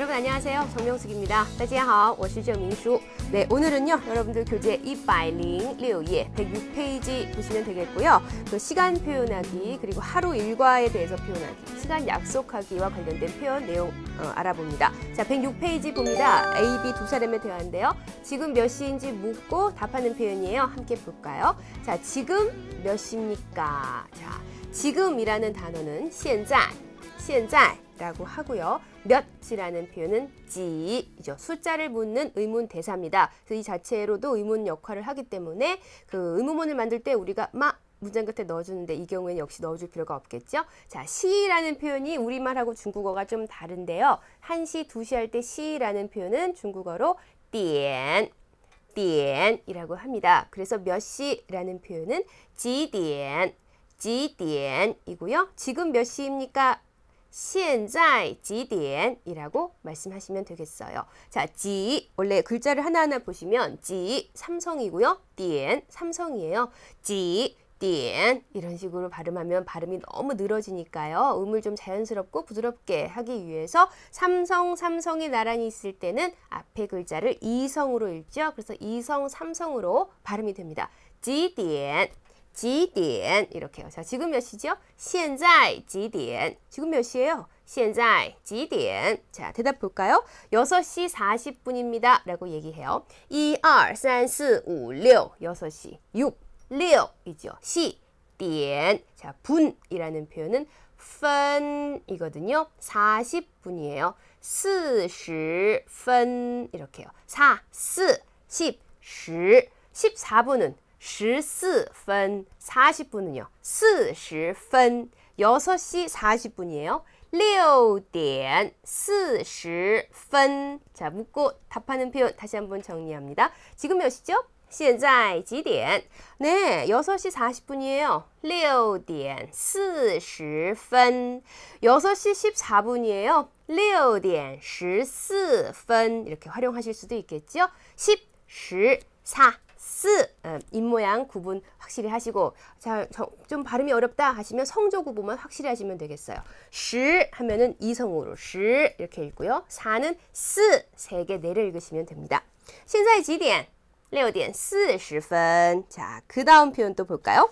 여러분 안녕하세요. 정명숙입니다. 大家好,我是郑明书. 네, 오늘은요. 여러분들 교재 206예, 106페이지 보시면 되겠고요. 그 시간 표현하기, 그리고 하루 일과에 대해서 표현하기, 시간 약속하기와 관련된 표현 내용 어, 알아봅니다. 자, 106페이지 봅니다. A, B 두사람에 대화인데요. 지금 몇 시인지 묻고 답하는 표현이에요. 함께 볼까요? 자, 지금 몇 시입니까? 자, 지금이라는 단어는 现在 现在라고 하고요. 몇이라는 표현은 지이죠. 숫자를 묻는 의문 대사입니다. 그래서 이 자체로도 의문 역할을 하기 때문에 그 의문문을 만들 때 우리가 마 문장 끝에 넣어주는데 이 경우에는 역시 넣어줄 필요가 없겠죠. 자, 시라는 표현이 우리말하고 중국어가 좀 다른데요. 한시두시 할 때 시라는 표현은 중국어로 띠엔, 띠엔이라고 합니다. 그래서 몇 시라는 표현은 지디엔, 지디엔이고요. 지금 몇 시입니까? 现在 지디엔이라고 말씀하시면 되겠어요. 자, 지 원래 글자를 하나하나 보시면 지 삼성이고요. 디엔 삼성이에요. 지 디엔 이런 식으로 발음하면 발음이 너무 늘어지니까요. 음을 좀 자연스럽고 부드럽게 하기 위해서 삼성 삼성이 나란히 있을 때는 앞에 글자를 이성으로 읽죠. 그래서 이성 삼성으로 발음이 됩니다. 지디엔 지디엔 이렇게요. 자, 지금 몇 시죠? 现在 지디엔. 지금 몇 시예요? 现在 지디엔. 자, 대답 볼까요? 6시 40분입니다. 라고 얘기해요. 1, 2, 3, 4, 5, 6. 6시 6, 6이죠. 시, 디엔. 자, 분이라는 표현은 phân이거든요. 40분이에요. 40분 이렇게요. 4, 4, 10, 10. 14분은 14분 40분은요. 40분 6시 40분이에요. 6点4 0분 자, 묻고 답하는 표현 다시 한번 정리합니다. 지금 몇 시죠? 现在几点? 네, 6시 40분이에요. 6点40分 6시 14분이에요. 6点14分 이렇게 활용하실 수도 있겠죠? 10, 14스 음, 입모양 구분 확실히 하시고 자, 좀 발음이 어렵다 하시면 성조 구분만 확실히 하시면 되겠어요. 시 하면은 이성으로 시 이렇게 읽고요. 사는 스세개 내려 네 읽으시면 됩니다. 신사의 지디엔 6시 40분 자, 그 다음 표현 또 볼까요?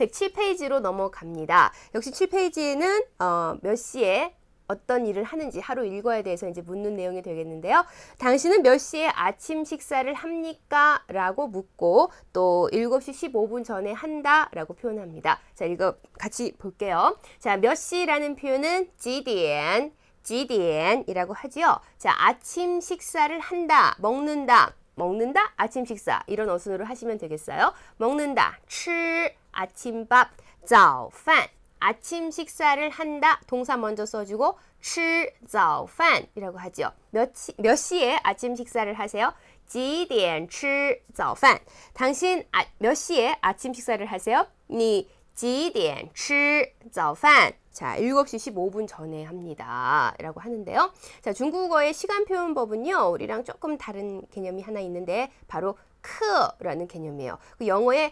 107페이지로 넘어갑니다. 역시 7페이지에는 어, 몇 시에 어떤 일을 하는지 하루 일과에 대해서 이제 묻는 내용이 되겠는데요. 당신은 몇 시에 아침 식사를 합니까? 라고 묻고 또 7시 15분 전에 한다 라고 표현합니다. 자, 이거 같이 볼게요. 자, 몇 시라는 표현은 지디엔, 지디엔이라고 하지요. 자, 아침 식사를 한다, 먹는다, 먹는다, 아침 식사 이런 어순으로 하시면 되겠어요. 먹는다, 吃, 아침밥, 早饭 아침 식사를 한다 동사 먼저 써주고 吃早饭이라고 하죠. 몇, 시, 몇 시에 아침 식사를 하세요? 几点吃早饭? 당신 아, 몇 시에 아침 식사를 하세요? 你几点吃早饭? 자, 7시 15분 전에 합니다. 라고 하는데요. 자, 중국어의 시간 표현법은요. 우리랑 조금 다른 개념이 하나 있는데 바로 크라는 개념이에요. 그 영어의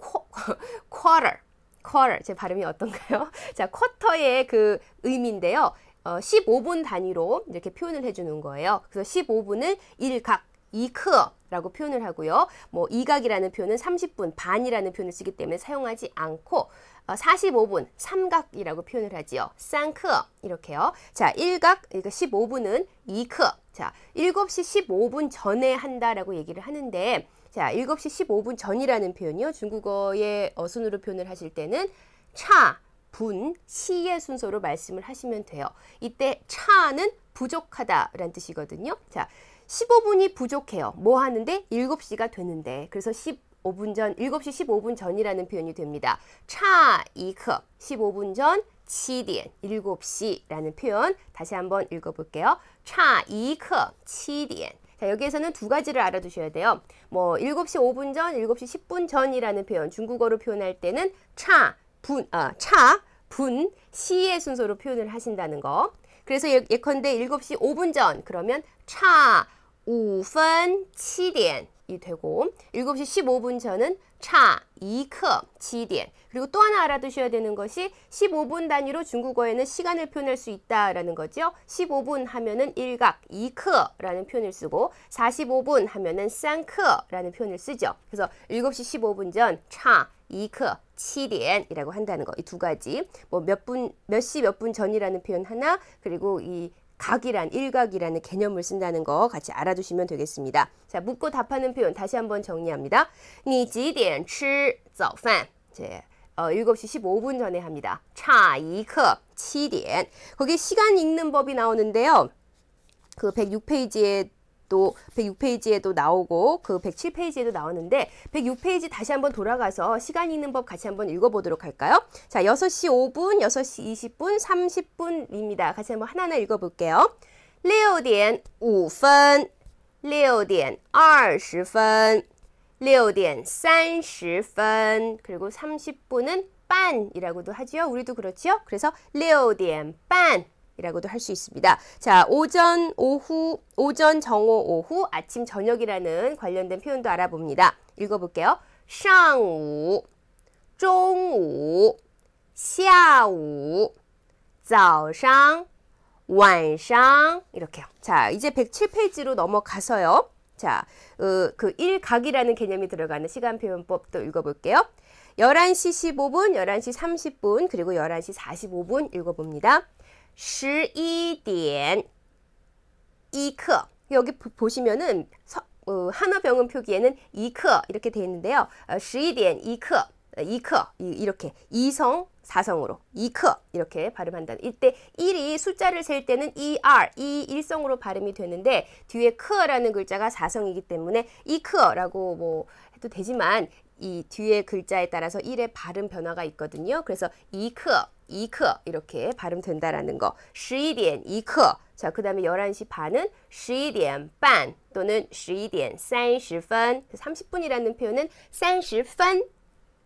quarter, quarter 제 발음이 어떤가요? 자, 쿼터의 그 의미인데요. 어, 15분 단위로 이렇게 표현을 해주는 거예요. 그래서 1 5분은 일각, 이크어라고 표현을 하고요. 뭐 이각이라는 표현은 30분, 반이라는 표현을 쓰기 때문에 사용하지 않고 어, 45분, 삼각이라고 표현을 하지요. 쌍크어 이렇게요. 자, 일각 그러니까 15분은 이크어. 자, 7시 15분 전에 한다라고 얘기를 하는데 자, 7시 15분 전이라는 표현이요. 중국어의 어순으로 표현을 하실 때는 차, 분, 시의 순서로 말씀을 하시면 돼요. 이때 차는 부족하다라는 뜻이거든요. 자, 15분이 부족해요. 뭐 하는데? 7시가 되는데. 그래서 15분 전, 7시 15분 전이라는 표현이 됩니다. 차, 이크 15분 전, 7点, 7시라는 표현 다시 한번 읽어볼게요. 차, 이컵 7点. 자, 여기에서는 두 가지를 알아두셔야 돼요. 뭐 7시 5분 전, 7시 10분 전이라는 표현, 중국어로 표현할 때는 차, 분, 아, 차, 분, 시의 순서로 표현을 하신다는 거. 그래서 예, 예컨대 7시 5분 전 그러면 차 5분 7点 이 되고 7시 15분 전은 차, 이크지디 그리고 또 하나 알아두셔야 되는 것이 15분 단위로 중국어에는 시간을 표현할 수 있다라는 거죠. 15분 하면은 일각, 이크라는 표현을 쓰고 45분 하면은 쌍크라는 표현을 쓰죠. 그래서 7시 15분 전 차, 이크지디이라고 한다는 거 이 두 가지 뭐 몇 분 몇 시 몇 분 전이라는 표현 하나 그리고 이 각이란 일각이라는 개념을 쓴다는 거 같이 알아두시면 되겠습니다. 자, 묻고 답하는 표현 다시 한번 정리합니다. 你几点吃早饭?제 어, 7시 15분 전에 합니다. 차이크 7点. 거기 시간 읽는 법이 나오는데요. 그 106페이지에 또 106페이지에도 나오고 그 107페이지에도 나오는데 106페이지 다시 한번 돌아가서 시간 있는법 같이 한번 읽어보도록 할까요? 자, 6시 5분, 6시 20분, 30분입니다. 같이 한번 하나하나 읽어볼게요. 6点5分,6点20分,6点30分, 그리고 30분은 반이라고도 하지요. 우리도 그렇지요. 그래서 6点半 이라고도 할 수 있습니다. 자, 오전, 오후, 오전, 정오, 오후, 아침, 저녁이라는 관련된 표현도 알아봅니다. 읽어볼게요. 上午,中午,下午,早上,晚上 이렇게요. 자, 이제 107페이지로 넘어가서요. 자, 어, 그 일각이라는 개념이 들어가는 시간 표현법도 읽어볼게요. 11시 15분, 11시 30분, 그리고 11시 45분 읽어봅니다. 11点 1克. 여기 보시면은 서, 어, 한화병음 표기에는 2克 이렇게 돼 있는데요. 어, 11点 1克. 2克 이렇게 2성 4성으로 2克 이렇게 발음한다. 이때 1이 숫자를 셀 때는 ER, E 1성으로 발음이 되는데 뒤에 크라는 글자가 4성이기 때문에 2크라고 뭐 해도 되지만 이 뒤에 글자에 따라서 1의 발음 변화가 있거든요. 그래서 2克 이크 이렇게 발음된다라는 거. 11点 이커. 자, 그다음에 11시 반은 11点 반 또는 11点 30분. 30분이라는 표현은 30분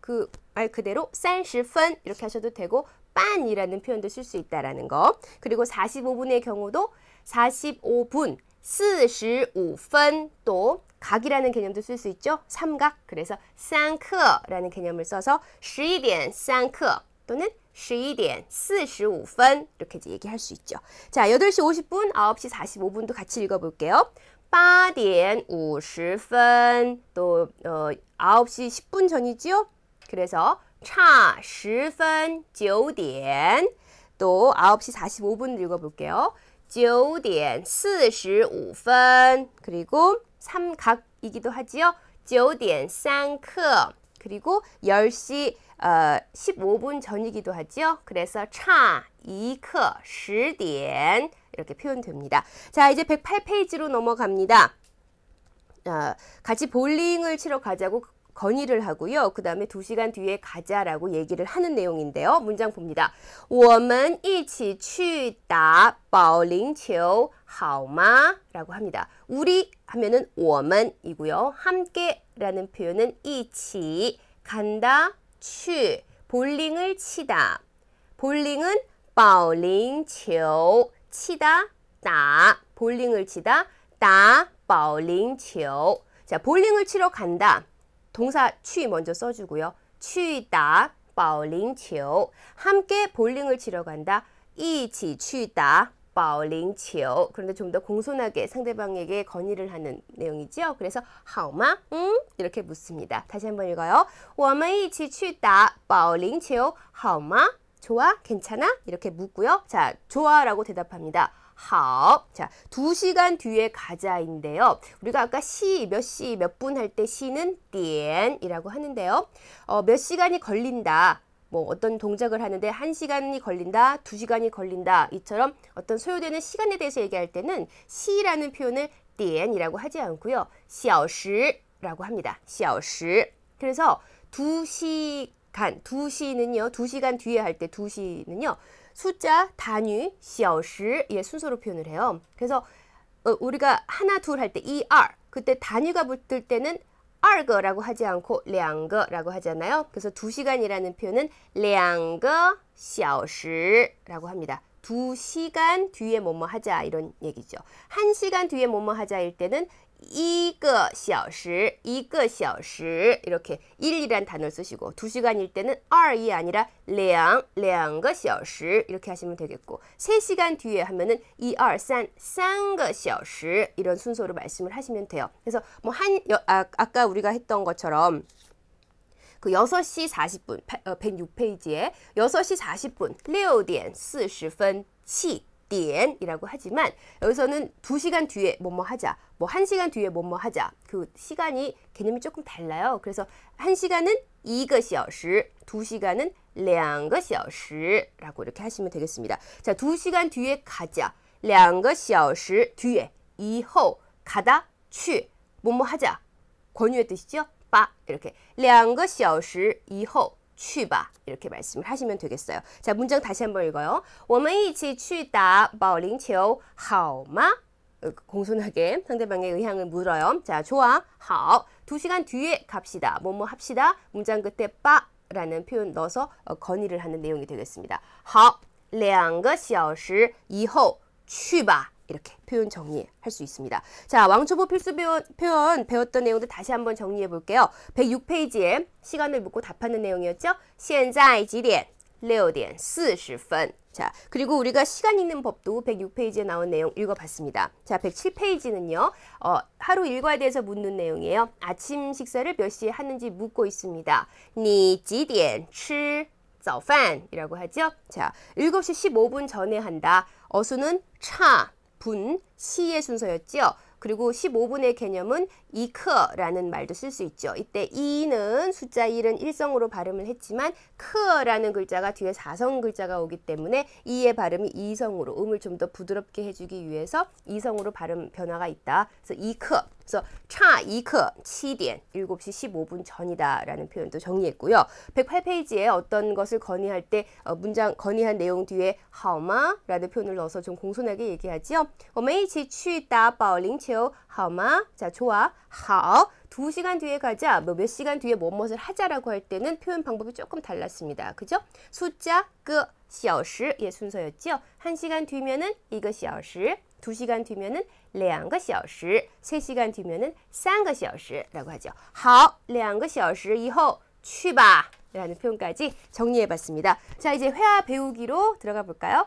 그말 그대로 30분 이렇게 하셔도 되고 빤이라는 표현도 쓸 수 있다라는 거. 그리고 45분의 경우도 45분 45분 또 각이라는 개념도 쓸 수 있죠. 삼각. 그래서 쌍크라는 개념을 써서 11点쌍크 또는 11시 45분 이렇게 얘기할 수 있죠. 자, 8시 50분, 9시 45분도 같이 읽어볼게요. 8시 50분, 또 어, 9시 10분 전이죠 그래서 차 10분, 9시 또 9시 45분 읽어볼게요. 9시 45분 그리고 삼각이기도 하지요. 9시 3크 그리고 10시 어, 15분 전이기도 하죠. 그래서 차이크 10点 이렇게 표현됩니다. 자, 이제 108페이지로 넘어갑니다. 어, 같이 볼링을 치러 가자고 건의를 하고요. 그 다음에 2시간 뒤에 가자라고 얘기를 하는 내용인데요. 문장 봅니다. 我们一起去打保龄球好吗? 라고 합니다. 우리 하면은 我们이고요. 함께라는 표현은 一起 간다 취, 볼링을 치다. 볼링은 保龄球, 치다, 따. 볼링을 치다, 따, 保龄球. 자, 볼링을 치러 간다. 동사 취 먼저 써주고요. 취다, 保龄球. 함께 볼링을 치러 간다. 이치 취다 保龄球. 그런데 좀 더 공손하게 상대방에게 건의를 하는 내용이지요. 그래서 하好마 응? 이렇게 묻습니다. 다시 한번 읽어요. 我们一起去打保龄球好마 좋아? 괜찮아? 이렇게 묻고요. 자, 좋아라고 대답합니다. 하업. 자, 두 시간 뒤에 가자인데요. 우리가 아까 시, 몇 시, 몇 분 할 때 시는 点이라고 하는데요. 어, 몇 시간이 걸린다. 뭐 어떤 동작을 하는데 1시간이 걸린다, 2시간이 걸린다 이처럼 어떤 소요되는 시간에 대해서 얘기할 때는 시라는 표현을 点이라고 하지 않고요. 小时라고 합니다. 小时. 그래서 2시간2시는요2시간 뒤에 할 때2시는요 숫자 단위 小时의 순서로 표현을 해요. 그래서 어, 우리가 하나 둘 할때 2, 2 그때 단위가 붙을 때는 二个라고 하지 않고 两个라고 하잖아요. 그래서 두시간이라는 표현은 两个小时라고 합니다. 두시간 뒤에 뭐 뭐 하자 이런 얘기죠. 한시간 뒤에 뭐 뭐 하자일 때는 이거 시시 이거 시시 이렇게 1이란 단어를 쓰시고 2시간일 때는 2이 아니라 2, 2거 시시 이렇게 하시면 되겠고 3시간 뒤에 하면은 2, 3, 3거 시시 이런 순서로 말씀을 하시면 돼요. 그래서 뭐한 아, 아까 우리가 했던 것처럼 그 6시 40분 106페이지에 6시 40분 6点40분 气 디엔이라고 하지만 여기서는 두시간 뒤에 뭐 뭐 하자, 뭐 한시간 뒤에 뭐 뭐 하자 그 시간이 개념이 조금 달라요. 그래서 한시간은 1个小时, 두시간은 2个小时라고 이렇게 하시면 되겠습니다. 자, 두시간 뒤에 가자, 2个小时 뒤에, 이호, 가다, 취, 뭐뭐 하자 권유의 뜻이죠. 빠 이렇게 2个小时이后 去吧 이렇게 말씀을 하시면 되겠어요. 자, 문장 다시 한번 읽어요. 我们一起去打保龄球好吗? 공손하게 상대방의 의향을 물어요. 자, 좋아. 好.두 시간 뒤에 갑시다. 뭐뭐 합시다. 문장 끝에 빠라는 표현 넣어서 어, 건의를 하는 내용이 되겠습니다. 好,两个小时以后去吧. 이렇게 표현 정리할 수 있습니다. 자, 왕초보 필수 배현 표현 배웠던 내용들 다시 한번 정리해 볼게요. 106페이지에 시간을 묻고 답하는 내용이었죠? 现在几点? 6点40분. 자, 그리고 우리가 시간 읽는 법도 106페이지에 나온 내용 읽어봤습니다. 자, 107페이지는요, 어, 하루 일과에 대해서 묻는 내용이에요. 아침 식사를 몇 시에 하는지 묻고 있습니다. 你几点吃早饭이라고 하죠. 자, 7시 15분 전에 한다. 어수는 차, 분, 시의 순서였지요. 그리고 15분의 개념은 이크어라는 말도 쓸 수 있죠. 이때 이는 숫자 1은 일성으로 발음을 했지만 크어라는 글자가 뒤에 사성 글자가 오기 때문에 이의 발음이 이성으로 음을 좀 더 부드럽게 해주기 위해서 이성으로 발음 변화가 있다. 그래서 이크어, 그래서 차 이크어 7시 15분 전이다 라는 표현도 정리했고요. 108페이지에 어떤 것을 건의할 때 어, 문장 건의한 내용 뒤에 하마 라는 표현을 넣어서 좀 공손하게 얘기하지요. 我们一起去打保龄球 하마 자, 좋아. 하두 시간 뒤에 가자. 뭐 몇 시간 뒤에 뭐뭇을 하자라고 할 때는 표현 방법이 조금 달랐습니다. 그죠? 숫자 그어시의순서였죠요 예, 1시간 뒤면은 이거 시어시 2시간 뒤면은 2个小시 3시간 뒤면은 3시어시라고 하죠. 好2 시어시 이后취바라는 표현까지 정리해 봤습니다. 자, 이제 회화 배우기로 들어가 볼까요?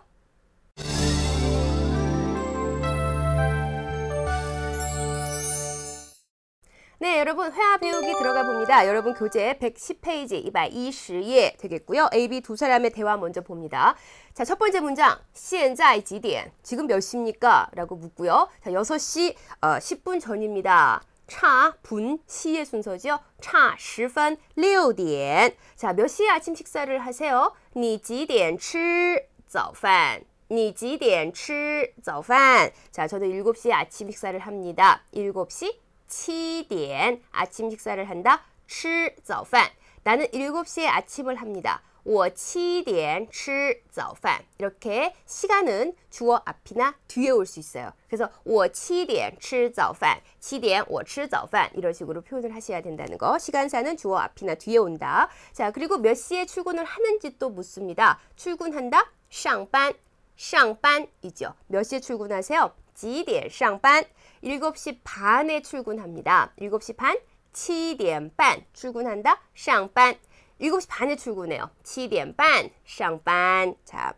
네, 여러분 회화 배우기 들어가 봅니다. 여러분 교재 110페이지 220页 되겠고요. A, B 두 사람의 대화 먼저 봅니다. 자, 첫 번째 문장. 现在几点? 지금 몇 시입니까? 라고 묻고요. 자, 6시 어, 10분 전입니다. 차, 분, 시의 순서지요. 차, 10분, 6点. 자, 몇 시에 아침 식사를 하세요? 你几点吃早饭?你几点吃早饭? 자, 저는 7시에 아침 식사를 합니다. 7시 7点 아침 식사를 한다. 吃早饭. 나는 7시에 아침을 합니다. 我七点吃早饭. 이렇게 시간은 주어 앞이나 뒤에 올 수 있어요. 그래서 我七点吃早饭. 7点我吃早饭. 이런 식으로 표현을 하셔야 된다는 거. 시간사는 주어 앞이나 뒤에 온다. 자, 그리고 몇 시에 출근을 하는지 또 묻습니다. 출근한다. 上班.上班이죠. 몇 시에 출근하세요? 几点上班? 7시 반에 출근합니다. 7시 반, 7点半 출근한다. 上班. 7시 반에 출근해요. 7点半 上班. 자.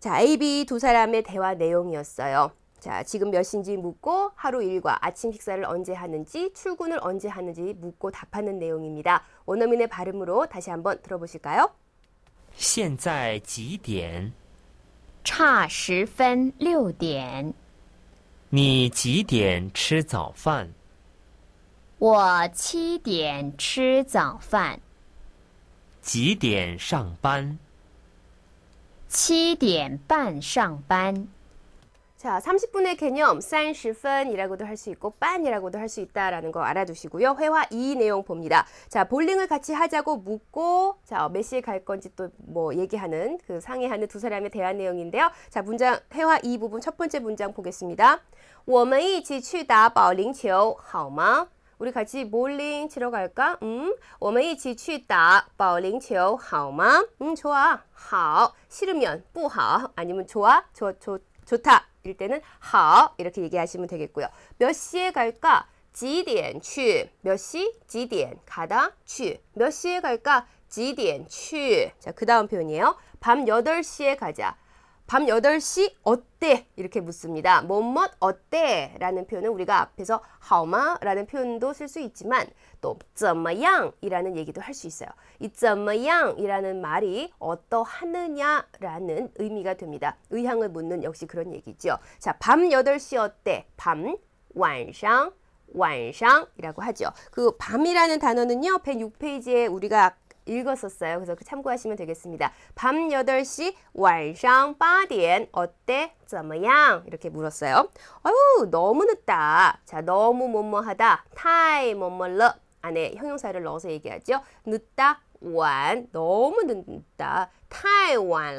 자, A, B 두 사람의 대화 내용이었어요. 자, 지금 몇 시인지 묻고 하루 일과 아침 식사를 언제 하는지 출근을 언제 하는지 묻고 답하는 내용입니다. 원어민의 발음으로 다시 한번 들어보실까요? 现在几点?差十分六点。你几点吃早饭？我七点吃早饭。几点上班？七点半上班。 자, 30분의 개념, 사인 10분이라고도 할 수 있고 빤이라고도 할 수 있다라는 거 알아두시고요. 회화 이 내용 봅니다. 자, 볼링을 같이 하자고 묻고 자, 몇 시에 갈 건지 또 뭐 얘기하는 그 상의하는 두 사람의 대화 내용인데요. 자, 문장 회화 이 부분 첫 번째 문장 보겠습니다. 我们一起去打保龄球好吗? 우리 같이 볼링 치러 갈까? 음, 我们一起去打保龄球好吗? 음, 좋아. 好. 싫으면 不好. 아니면 좋아? 좋, 좋, 좋다. 일 때는 하 이렇게 얘기하시면 되겠고요. 몇 시에 갈까? 几点 추. 몇 시? 几点 가다 추. 몇 시에 갈까? 几点 추. 자그 다음 표현이에요. 밤 8시에 가자. 밤 8시 어때? 이렇게 묻습니다. 뭐뭇 어때? 라는 표현은 우리가 앞에서 하마 라는 표현도 쓸 수 있지만 또 쩌마양 이라는 얘기도 할 수 있어요. 이 쩌마양 이라는 말이 어떠하느냐 라는 의미가 됩니다. 의향을 묻는 역시 그런 얘기죠. 자, 밤 8시 어때? 밤, 완상, 완상이라고 하죠. 그 밤이라는 단어는요. 106페이지에 우리가 읽었었어요. 그래서 그 참고하시면 되겠습니다. 밤 8시, 완상 8디 어때? 怎么样? 이렇게 물었어요. 아유, 너무 늦다. 자, 너무 뭐뭐하다. 타이 뭐뭐러 안에 형용사를 넣어서 얘기하죠. 늦다, 완. 너무 늦다. 타이 완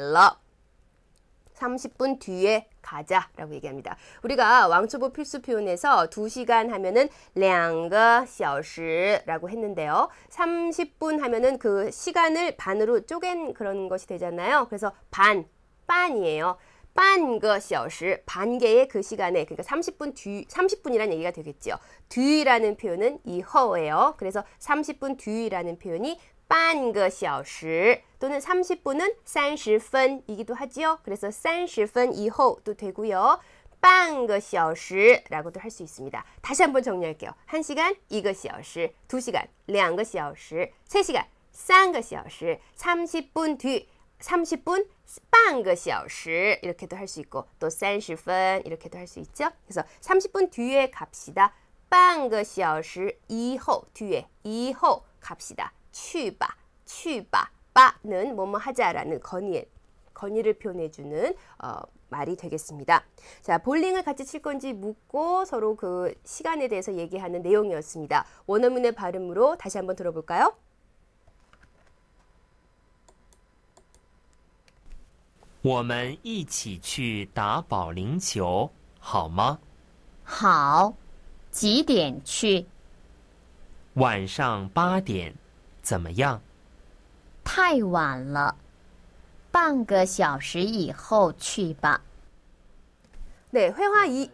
30분 뒤에 가자 라고 얘기합니다. 우리가 왕초보 필수 표현에서 2시간 하면은 2个小时라고 했는데요. 30분 하면은 그 시간을 반으로 쪼갠 그런 것이 되잖아요. 그래서 반, 반이에요. 반거 시어반 개의 그 시간에 그러니까 30분 뒤 30분이란 얘기가 되겠죠 뒤라는 표현은 이허예요. 그래서 30분 뒤라는 표현이 반거 그 시어시 또는 30분은 30분이기도 하지요. 그래서 30분 이허도 되고요. 반거 그 시어라고도할 수 있습니다. 다시 한번 정리할게요. 1시간 이거小时 2시간 两个小时, 3시간 三거小时 30분 뒤 30분 빵그小时 이렇게도 할 수 있고 또 30분 이렇게도 할 수 있죠. 그래서 30분 뒤에 갑시다. 빵그小时 이호 뒤에 이호 갑시다. 去吧,去吧, 바는 뭐뭐 하자라는 건의 건의를 표현해주는 어, 말이 되겠습니다. 자, 볼링을 같이 칠 건지 묻고 서로 그 시간에 대해서 얘기하는 내용이었습니다. 원어민의 발음으로 다시 한번 들어볼까요? 我们一起去打保龄球好吗？好，几点去？晚上八点，怎么样？太晚了，半个小时以后去吧。对，绘画仪。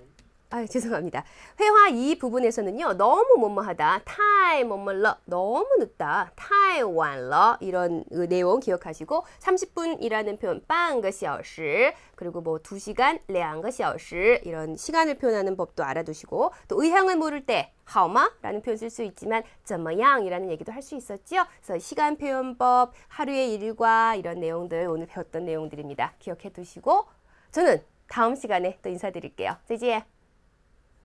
아유 죄송합니다. 회화 이 부분에서는요. 너무 뭐뭐하다. 타이 뭐뭐러 너무 늦다. 타이 완러 이런 그 내용 기억하시고 30분이라는 표현 빵个小时 어 그리고 뭐 2시간 2个小时 어 이런 시간을 표현하는 법도 알아두시고 또 의향을 물을 때 하오마 라는 표현 쓸 수 있지만 怎么样이라는 얘기도 할 수 있었지요. 그래서 시간 표현법, 하루의 일과 이런 내용들 오늘 배웠던 내용들입니다. 기억해 두시고 저는 다음 시간에 또 인사드릴게요. 再见。